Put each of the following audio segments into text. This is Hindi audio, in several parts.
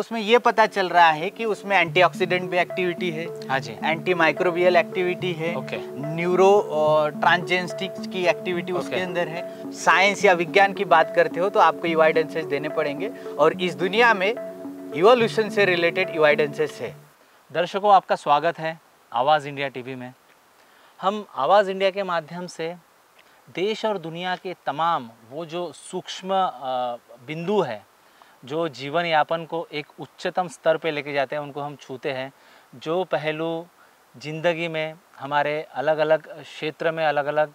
उसमें ये पता चल रहा है कि उसमें एंटीऑक्सीडेंट भी एक्टिविटी है हाँ जी एंटी माइक्रोबियल एक्टिविटी है ओके न्यूरो ट्रांसजेंस्टिक्स की एक्टिविटी उसके अंदर है साइंस या विज्ञान की बात करते हो तो आपको इवाइडेंसेज e देने पड़ेंगे और इस दुनिया में इवोल्यूशन से रिलेटेड इवाइडेंसेस e है दर्शकों आपका स्वागत है आवाज़ इंडिया टीवी में हम आवाज़ इंडिया के माध्यम से देश और दुनिया के तमाम वो जो सूक्ष्म बिंदु है जो जीवन यापन को एक उच्चतम स्तर पे लेके जाते हैं उनको हम छूते हैं जो पहलू ज़िंदगी में हमारे अलग अलग क्षेत्र में अलग अलग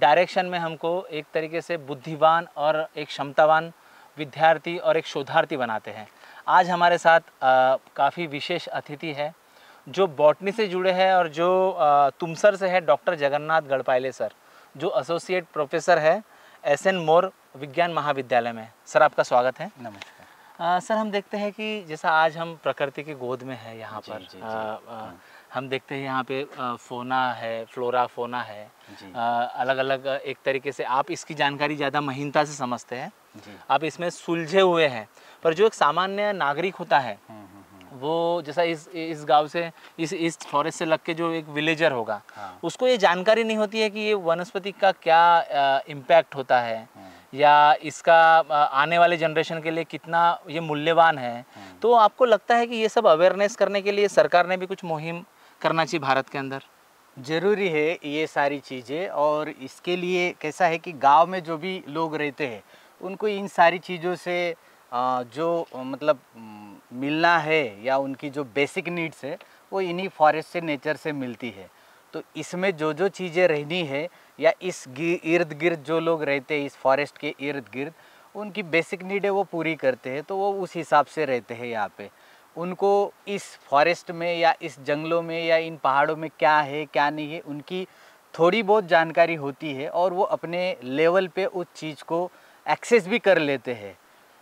डायरेक्शन में हमको एक तरीके से बुद्धिवान और एक क्षमतावान विद्यार्थी और एक शोधार्थी बनाते हैं आज हमारे साथ काफ़ी विशेष अतिथि है जो बॉटनी से जुड़े हैं और जो तुमसर से है डॉक्टर जगन्नाथ गढ़पाले सर जो एसोसिएट प्रोफेसर है एस एन मोर विज्ञान महाविद्यालय में सर आपका स्वागत है नमस्कार आ, सर हम देखते हैं कि जैसा आज हम प्रकृति की गोद में है यहाँ पर जी, जी, आ, आ, हाँ। हम देखते हैं यहाँ पे फोना है फ्लोरा फोना है आ, अलग अलग एक तरीके से आप इसकी जानकारी ज़्यादा महीनता से समझते हैं आप इसमें सुलझे हुए हैं पर जो एक सामान्य नागरिक होता है हम्म, हम्म, हम्म। वो जैसा इस इस गांव से इस इस फॉरेस्ट से लग के जो एक विलेजर होगा हाँ। उसको ये जानकारी नहीं होती है कि ये वनस्पति का क्या इम्पैक्ट होता है या इसका आने वाले जनरेशन के लिए कितना ये मूल्यवान है हम्म। तो आपको लगता है कि ये सब अवेयरनेस करने के लिए सरकार ने भी कुछ मुहिम करना चाहिए भारत के अंदर ज़रूरी है ये सारी चीज़ें और इसके लिए कैसा है कि गांव में जो भी लोग रहते हैं उनको इन सारी चीज़ों से जो मतलब मिलना है या उनकी जो बेसिक नीड्स है वो इन्हीं फॉरेस्ट से नेचर से मिलती है तो इसमें जो जो चीज़ें रहनी है या इस इर्द गिर्द जो लोग रहते हैं इस फॉरेस्ट के इर्द गिर्द उनकी बेसिक नीड है वो पूरी करते हैं तो वो उस हिसाब से रहते हैं यहाँ पे उनको इस फॉरेस्ट में या इस जंगलों में या इन पहाड़ों में क्या है क्या नहीं है उनकी थोड़ी बहुत जानकारी होती है और वो अपने लेवल पे उस चीज़ को एक्सेस भी कर लेते हैं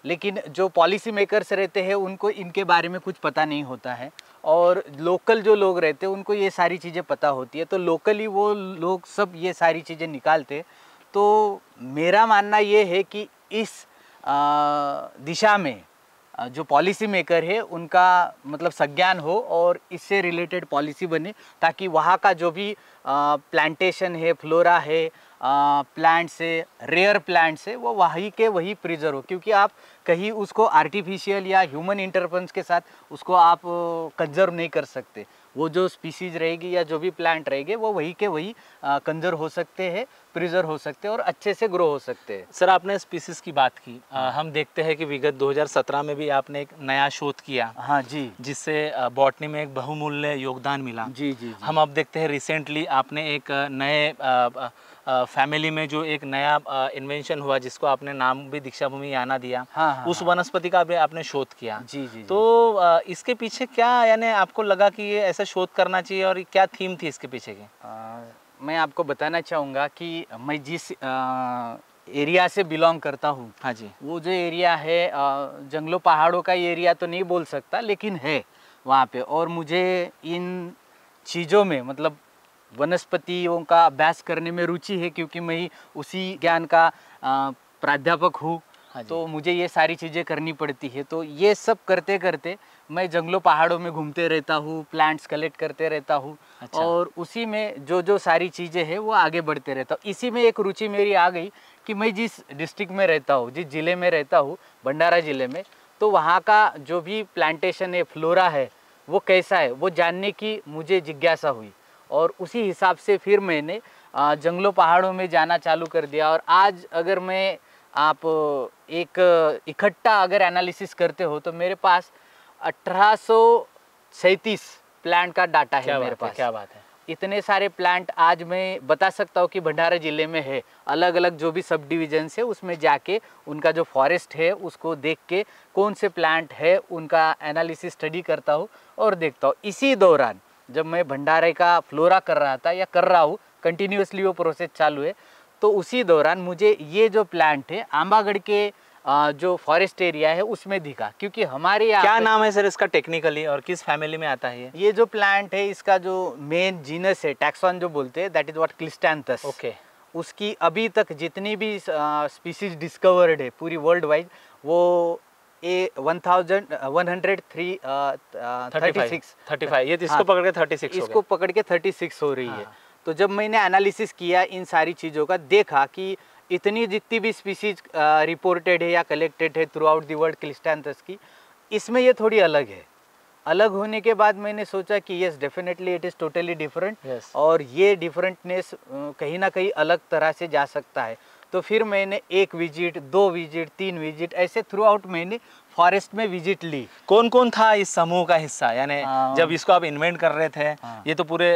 लेकिन जो पॉलिसी मेकर्स रहते हैं उनको इनके बारे में कुछ पता नहीं होता है और लोकल जो लोग रहते हैं उनको ये सारी चीज़ें पता होती है तो लोकली वो लोग सब ये सारी चीज़ें निकालते तो मेरा मानना ये है कि इस आ, दिशा में जो पॉलिसी मेकर है उनका मतलब संज्ञान हो और इससे रिलेटेड पॉलिसी बने ताकि वहाँ का जो भी प्लांटेशन है फ्लोरा है प्लांट्स है रेयर प्लांट्स है वो वही के वही प्रिजर्व हो क्योंकि आप कहीं उसको आर्टिफिशियल या ह्यूमन इंटरफेरेंस के साथ उसको आप कंजर्व नहीं कर सकते वो जो स्पीसीज रहेगी या जो भी प्लांट रहेंगे वो वही के वही कंजर हो सकते हैं प्रिजर्व हो सकते हैं और अच्छे से ग्रो हो सकते हैं सर आपने स्पीसीज की बात की आ, हाँ। हम देखते हैं कि विगत 2017 में भी आपने एक नया शोध किया हाँ जी जिससे बॉटनी में एक बहुमूल्य योगदान मिला जी जी, जी। हम अब देखते हैं रिसेंटली आपने एक नए फैमिली में जो एक नया इन्वेंशन हुआ जिसको आपने नाम भी दीक्षा भूमि आना दिया हाँ, हाँ, उस हाँ। वनस्पति का आपने शोध किया जी जी तो आ, इसके पीछे क्या यानी आपको लगा कि ये ऐसा शोध करना चाहिए और क्या थीम थी इसके पीछे की मैं आपको बताना चाहूँगा कि मैं जिस आ, एरिया से बिलोंग करता हूँ हाँ जी वो जो एरिया है जंगलों पहाड़ों का एरिया तो नहीं बोल सकता लेकिन है वहाँ पे और मुझे इन चीज़ों में मतलब वनस्पतियों का अभ्यास करने में रुचि है क्योंकि मैं उसी ज्ञान का प्राध्यापक हूँ हाँ तो मुझे ये सारी चीज़ें करनी पड़ती है तो ये सब करते करते मैं जंगलों पहाड़ों में घूमते रहता हूँ प्लांट्स कलेक्ट करते रहता हूँ अच्छा। और उसी में जो जो सारी चीज़ें हैं वो आगे बढ़ते रहता हूँ इसी में एक रुचि मेरी आ गई कि मैं जिस डिस्ट्रिक्ट में रहता हूँ जिस ज़िले में रहता हूँ भंडारा ज़िले में तो वहाँ का जो भी प्लांटेशन है फ्लोरा है वो कैसा है वो जानने की मुझे जिज्ञासा हुई और उसी हिसाब से फिर मैंने जंगलों पहाड़ों में जाना चालू कर दिया और आज अगर मैं आप एक इकट्ठा अगर एनालिसिस करते हो तो मेरे पास अठारह प्लांट का डाटा है मेरे पास है, क्या बात है इतने सारे प्लांट आज मैं बता सकता हूँ कि भंडारा जिले में है अलग अलग जो भी सब डिविजन्स है उसमें जाके उनका जो फॉरेस्ट है उसको देख के कौन से प्लांट है उनका एनालिसिस स्टडी करता हूँ और देखता हूँ इसी दौरान जब मैं भंडारे का फ्लोरा कर रहा था या कर रहा हूँ कंटिन्यूसली वो प्रोसेस चालू है तो उसी दौरान मुझे ये जो प्लांट है आंबागढ़ के जो फॉरेस्ट एरिया है उसमें दिखा क्योंकि हमारे यहाँ क्या नाम है सर इसका टेक्निकली और किस फैमिली में आता है ये जो प्लांट है इसका जो मेन जीनस है टैक्सॉन जो बोलते हैं that is what Cleistanthus okay उसकी अभी तक जितनी भी स्पीसीज डिस्कवर्ड है पूरी वर्ल्ड वाइड वो a one thousand one hundred three thirty six thirty five ये तो हाँ। इसको पकड़ के थर्टी सिक्स इसको पकड़ के थर्टी सिक्स हो रही है हाँ। तो जब मैंने एनालिसिस किया इन सारी चीज़ों का देखा कि इतनी जितनी भी स्पीसीज रिपोर्टेड uh, है या कलेक्टेड है throughout the world Cleistanthus की इसमें ये थोड़ी अलग है अलग होने के बाद मैंने सोचा कि yes definitely it is totally different और ये डिफरेंटनेस uh, कहीं ना कहीं अलग तरह से जा सकता है तो फिर मैंने एक विजिट दो विजिट तीन विजिट ऐसे थ्रू आउट मैंने फॉरेस्ट में विजिट ली कौन कौन था इस समूह का हिस्सा यानी हाँ। जब इसको आप इन्वेंट कर रहे थे हाँ। ये तो पूरे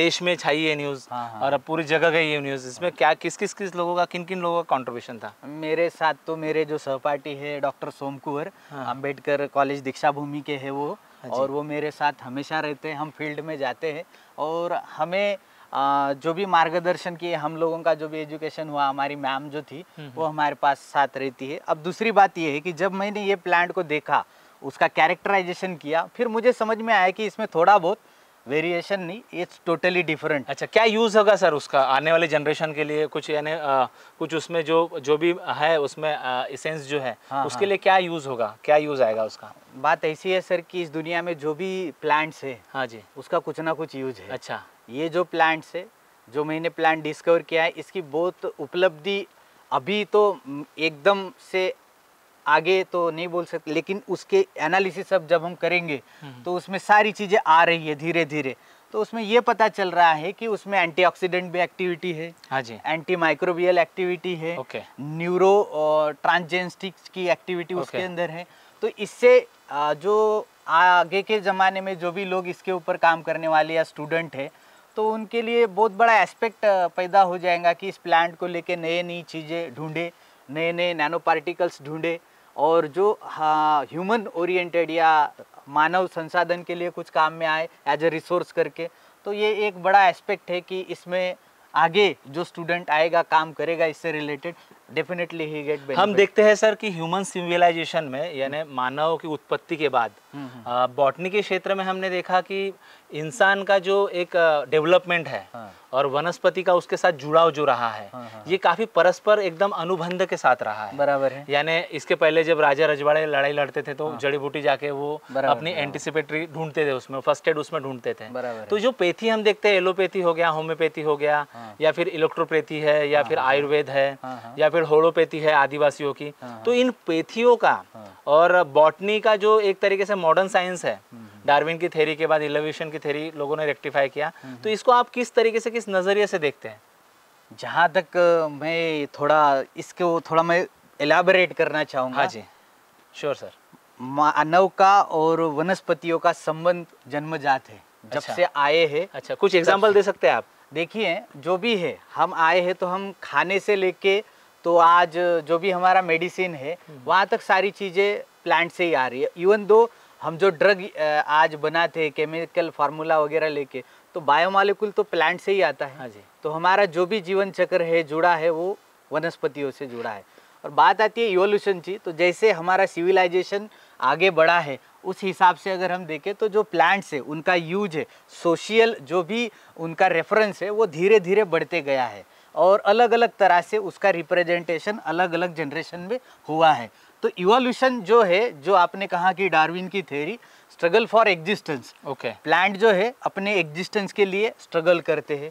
देश में छाई है न्यूज हाँ, और अब पूरी जगह गई है न्यूज इसमें क्या किस किस किस लोगों का किन किन लोगों का कॉन्ट्रीब्यूशन था मेरे साथ तो मेरे जो सहपाठी है डॉक्टर सोम कुंवर अम्बेडकर कॉलेज दीक्षा भूमि के है वो और वो मेरे साथ हमेशा रहते हैं हम फील्ड में जाते हैं और हमें जो भी मार्गदर्शन किए हम लोगों का जो भी एजुकेशन हुआ हमारी मैम जो थी हम्म, वो हम्म। हमारे पास साथ रहती है अब दूसरी बात यह है कि जब मैंने ये प्लांट को देखा उसका कैरेक्टराइजेशन किया फिर मुझे समझ में आया कि इसमें थोड़ा बहुत वेरिएशन नहीं इट्स टोटली डिफरेंट अच्छा क्या यूज़ होगा सर उसका आने वाले जनरेशन के लिए कुछ यानी कुछ उसमें जो जो भी है उसमें इसेंस जो है हाँ, उसके हाँ. लिए क्या यूज़ होगा क्या यूज़ आएगा उसका बात ऐसी है सर कि इस दुनिया में जो भी प्लांट्स है हाँ जी उसका कुछ ना कुछ यूज है अच्छा ये जो प्लांट है जो मैंने प्लांट डिस्कवर किया है इसकी बहुत उपलब्धि अभी तो एकदम से आगे तो नहीं बोल सकते लेकिन उसके एनालिसिस अब जब हम करेंगे हम्म। तो उसमें सारी चीज़ें आ रही है धीरे धीरे तो उसमें ये पता चल रहा है कि उसमें एंटीऑक्सीडेंट भी एक्टिविटी है हाँ जी एंटी माइक्रोबियल एक्टिविटी है ओके न्यूरो ट्रांसजेंस्टिक्स की एक्टिविटी उसके अंदर है तो इससे जो आगे के ज़माने में जो भी लोग इसके ऊपर काम करने वाले या स्टूडेंट है तो उनके लिए बहुत बड़ा एस्पेक्ट पैदा हो जाएगा कि इस प्लांट को लेके नए नई चीज़ें ढूंढे नए नए नैनो पार्टिकल्स ढूंढे और जो ह्यूमन हाँ, ओरिएंटेड या मानव संसाधन के लिए कुछ काम में आए एज ए रिसोर्स करके तो ये एक बड़ा एस्पेक्ट है कि इसमें आगे जो स्टूडेंट आएगा काम करेगा इससे रिलेटेड डेफिनेटली ही गेट हम देखते हैं सर कि ह्यूमन सिविलाइजेशन में यानी मानव की उत्पत्ति के बाद बॉटनी हम्म, हम्म। के क्षेत्र में हमने देखा कि इंसान का जो एक डेवलपमेंट है हाँ। और वनस्पति का उसके साथ जुड़ाव जो रहा है हाँ हाँ। ये काफी परस्पर एकदम अनुबंध के साथ रहा है बराबर है यानी इसके पहले जब राजा रजवाड़े लड़ाई लड़ते थे तो हाँ। जड़ी बूटी जाके वो अपनी एंटीसिपेटरी ढूंढते थे उसमें फर्स्ट एड उसमें ढूंढते थे तो जो पेथी हम देखते हैं एलोपैथी हो गया होम्योपैथी हो गया हाँ। या फिर इलेक्ट्रोपैथी है या हाँ, फिर हाँ। आयुर्वेद है या फिर होड़ोपैथी है आदिवासियों की तो इन पेथियों का और बॉटनी का जो एक तरीके से मॉडर्न साइंस है हम्म, हम्म। डार्विन की थेरी के बाद इलेवेशन की थेरी लोगों ने रेक्टिफाई किया हम्म, हम्म। तो इसको आप किस तरीके से किस नज़रिए से देखते हैं जहाँ तक मैं थोड़ा इसको थोड़ा मैं एलाबरेट करना चाहूँगा हाँ जी श्योर सर मानव का और वनस्पतियों का संबंध जन्मजात है जब अच्छा, से आए हैं अच्छा कुछ एग्जाम्पल दे सकते हैं आप देखिए जो भी है हम आए हैं तो हम खाने से लेके तो आज जो भी हमारा मेडिसिन है हम्म। वहाँ तक सारी चीज़ें प्लांट से ही आ रही है इवन दो हम जो ड्रग आज बनाते केमिकल फार्मूला वगैरह लेके तो बायोमालिकुल तो प्लांट से ही आता है हाँ जी तो हमारा जो भी जीवन चक्र है जुड़ा है वो वनस्पतियों से जुड़ा है और बात आती है इवोल्यूशन की तो जैसे हमारा सिविलाइजेशन आगे बढ़ा है उस हिसाब से अगर हम देखें तो जो प्लांट्स है उनका यूज है सोशियल जो भी उनका रेफरेंस है वो धीरे धीरे बढ़ते गया है और अलग अलग तरह से उसका रिप्रेजेंटेशन अलग अलग जनरेशन में हुआ है तो इवोल्यूशन जो है जो आपने कहा कि डार्विन की theory struggle for existence okay plant जो है अपने एग्जिस्टेंस के लिए स्ट्रगल करते हैं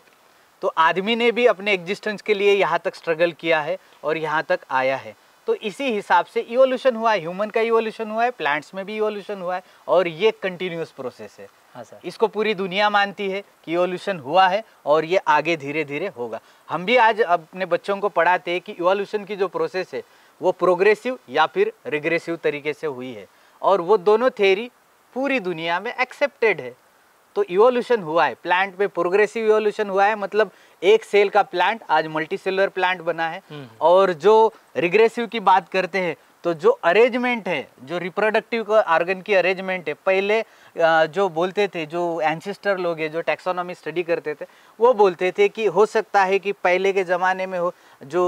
तो आदमी ने भी अपने एग्जिस्टेंस के लिए यहाँ तक स्ट्रगल किया है और यहाँ तक आया है तो इसी हिसाब से इवोल्यूशन हुआ है ह्यूमन का इवोल्यूशन हुआ है प्लांट्स में भी इवोल्यूशन हुआ है और ये कंटिन्यूस प्रोसेस है हाँ सर इसको पूरी दुनिया मानती है कि इवोल्यूशन हुआ है और ये आगे धीरे धीरे होगा हम भी आज अपने बच्चों को पढ़ाते हैं कि इवोल्यूशन की जो प्रोसेस है वो प्रोग्रेसिव या फिर रिग्रेसिव तरीके से हुई है और वो दोनों थेरी पूरी दुनिया में एक्सेप्टेड है तो इवोल्यूशन हुआ है प्लांट में प्रोग्रेसिव इवोल्यूशन हुआ है मतलब एक सेल का प्लांट आज मल्टी सेलर प्लांट बना है हम्म। और जो रिग्रेसिव की बात करते हैं तो जो अरेंजमेंट है जो रिप्रोडक्टिव ऑर्गन की अरेंजमेंट है पहले जो बोलते थे जो एंसिस्टर लोग हैं जो टैक्सोनॉमी स्टडी करते थे वो बोलते थे कि हो सकता है कि पहले के ज़माने में हो जो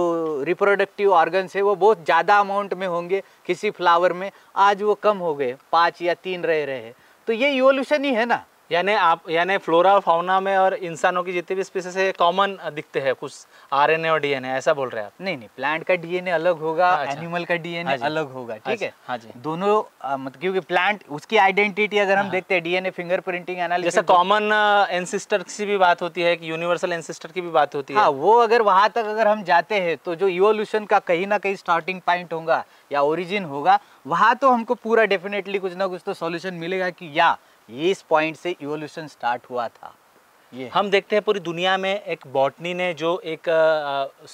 रिप्रोडक्टिव ऑर्गन्स है वो बहुत ज़्यादा अमाउंट में होंगे किसी फ्लावर में आज वो कम हो गए पाँच या तीन रह रहे हैं तो ये इवोल्यूशन ही है ना यानी आप यानी फ्लोरा और फाउना में और इंसानों की जितनी भी स्पीसीज है कॉमन दिखते हैं कुछ आरएनए और डीएनए ऐसा बोल रहे हैं आप नहीं नहीं प्लांट का डीएनए अलग होगा एनिमल हाँ, अच्छा। का डीएनए हाँ अलग होगा हाँ ठीक है हाँ जी दोनों मतलब क्योंकि प्लांट उसकी आइडेंटिटी अगर हम देखते हैं डीएनए फिंगर प्रिंटिंग एनालिसिस जैसे कॉमन तो- एनसिस्टर की भी बात होती है यूनिवर्सल एनसिस्टर की भी बात होती है वो अगर वहाँ तक अगर हम जाते हैं तो जो इवोल्यूशन का कहीं ना कहीं स्टार्टिंग पॉइंट होगा या ओरिजिन होगा वहाँ तो हमको पूरा डेफिनेटली कुछ ना कुछ तो सोल्यूशन मिलेगा कि या ये इस पॉइंट से इवोल्यूशन स्टार्ट हुआ था ये हम देखते हैं पूरी दुनिया में एक बॉटनी ने जो एक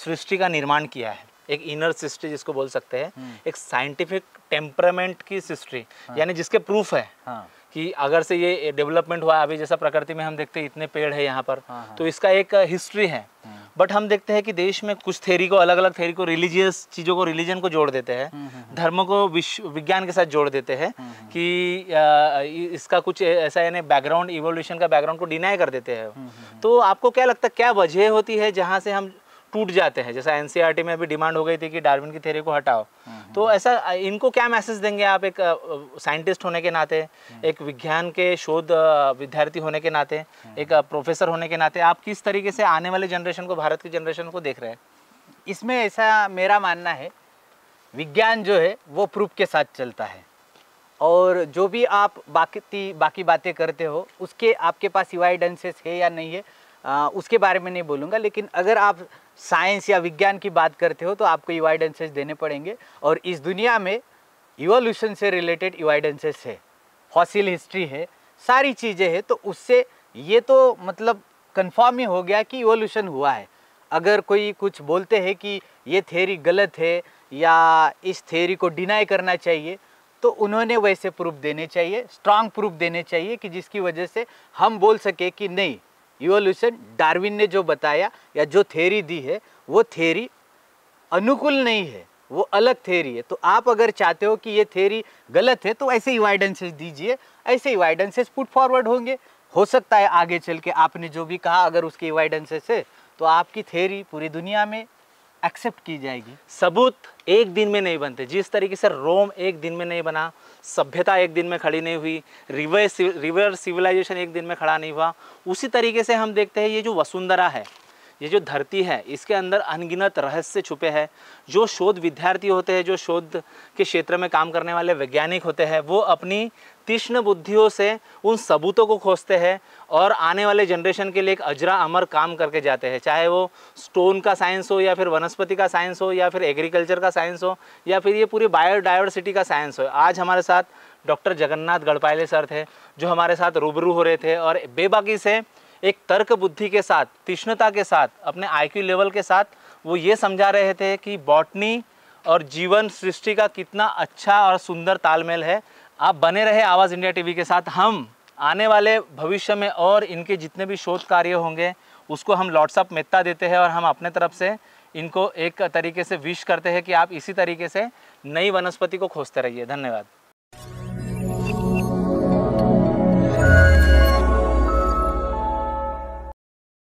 सृष्टि का निर्माण किया है एक इनर सृष्टि जिसको बोल सकते हैं हम्म। एक साइंटिफिक टेम्परामेंट की सृष्टि हाँ। यानी जिसके प्रूफ है हाँ। कि अगर से ये डेवलपमेंट हुआ अभी जैसा प्रकृति में हम देखते हैं इतने पेड़ है यहाँ पर हाँ, हाँ। तो इसका एक हिस्ट्री है हाँ। बट हम देखते हैं कि देश में कुछ थेरी को अलग अलग थेरी को रिलीजियस चीज़ों को रिलीजन को जोड़ देते हैं हम्म, हम्म, हम्म। धर्म को विश्व विज्ञान के साथ जोड़ देते हैं कि आ, इसका कुछ ऐसा यानी बैकग्राउंड इवोल्यूशन का बैकग्राउंड को डिनाई कर देते हैं तो आपको क्या लगता है क्या वजह होती है जहाँ से हम टूट जाते हैं जैसा एनसीईआरटी e में अभी डिमांड हो गई थी कि डार्विन की थेरी को हटाओ हम्म, हम्म। तो ऐसा इनको क्या मैसेज देंगे आप एक साइंटिस्ट होने के नाते हम्म। एक विज्ञान के शोध विद्यार्थी होने के नाते एक प्रोफेसर होने के नाते आप किस तरीके से आने वाले जनरेशन को भारत की जनरेशन को देख रहे हैं इसमें ऐसा मेरा मानना है विज्ञान जो है वो प्रूफ के साथ चलता है और जो भी आप बाकी बाकी बातें करते हो उसके आपके पास सिवाय है या नहीं है आ, उसके बारे में नहीं बोलूँगा लेकिन अगर आप साइंस या विज्ञान की बात करते हो तो आपको इवाइडेंसेस e देने पड़ेंगे और इस दुनिया में इवोल्यूशन से रिलेटेड इवाइडेंसेस e है फॉसिल हिस्ट्री है सारी चीज़ें हैं तो उससे ये तो मतलब कन्फर्म ही हो गया कि इवोल्यूशन हुआ है अगर कोई कुछ बोलते हैं कि ये थेरी गलत है या इस थेरी को डिनाई करना चाहिए तो उन्होंने वैसे प्रूफ देने चाहिए स्ट्रांग प्रूफ देने चाहिए कि जिसकी वजह से हम बोल सके कि नहीं इवोल्यूशन डार्विन ने जो बताया या जो थेरी दी है वो थेरी अनुकूल नहीं है वो अलग थेरी है तो आप अगर चाहते हो कि ये थेरी गलत है तो ऐसे ही वाइडेंसेज दीजिए ऐसे ही वाइडेंसेज पुट फॉरवर्ड होंगे हो सकता है आगे चल के आपने जो भी कहा अगर उसके वाइडेंसेस है तो आपकी थेरी पूरी दुनिया में एक्सेप्ट की जाएगी सबूत एक दिन में नहीं बनते जिस तरीके से रोम एक दिन में नहीं बना सभ्यता एक दिन में खड़ी नहीं हुई रिवर रिवर सिविलाइजेशन एक दिन में खड़ा नहीं हुआ उसी तरीके से हम देखते हैं ये जो वसुंधरा है ये जो धरती है इसके अंदर अनगिनत रहस्य छुपे हैं जो शोध विद्यार्थी होते हैं जो शोध के क्षेत्र में काम करने वाले वैज्ञानिक होते हैं वो अपनी तीक्ष्ण बुद्धियों से उन सबूतों को खोजते हैं और आने वाले जनरेशन के लिए एक अजरा अमर काम करके जाते हैं चाहे वो स्टोन का साइंस हो या फिर वनस्पति का साइंस हो या फिर एग्रीकल्चर का साइंस हो या फिर ये पूरी बायोडाइवर्सिटी का साइंस हो आज हमारे साथ डॉक्टर जगन्नाथ गढ़पाले सर थे जो हमारे साथ रूबरू हो रहे थे और बेबाकी से एक तर्क बुद्धि के साथ तीक्ष्णता के साथ अपने आई लेवल के साथ वो ये समझा रहे थे कि बॉटनी और जीवन सृष्टि का कितना अच्छा और सुंदर तालमेल है आप बने रहे आवाज़ इंडिया टीवी के साथ हम आने वाले भविष्य में और इनके जितने भी शोध कार्य होंगे उसको हम लॉट्सअप मित्ता देते हैं और हम अपने तरफ से इनको एक तरीके से विश करते हैं कि आप इसी तरीके से नई वनस्पति को खोजते रहिए धन्यवाद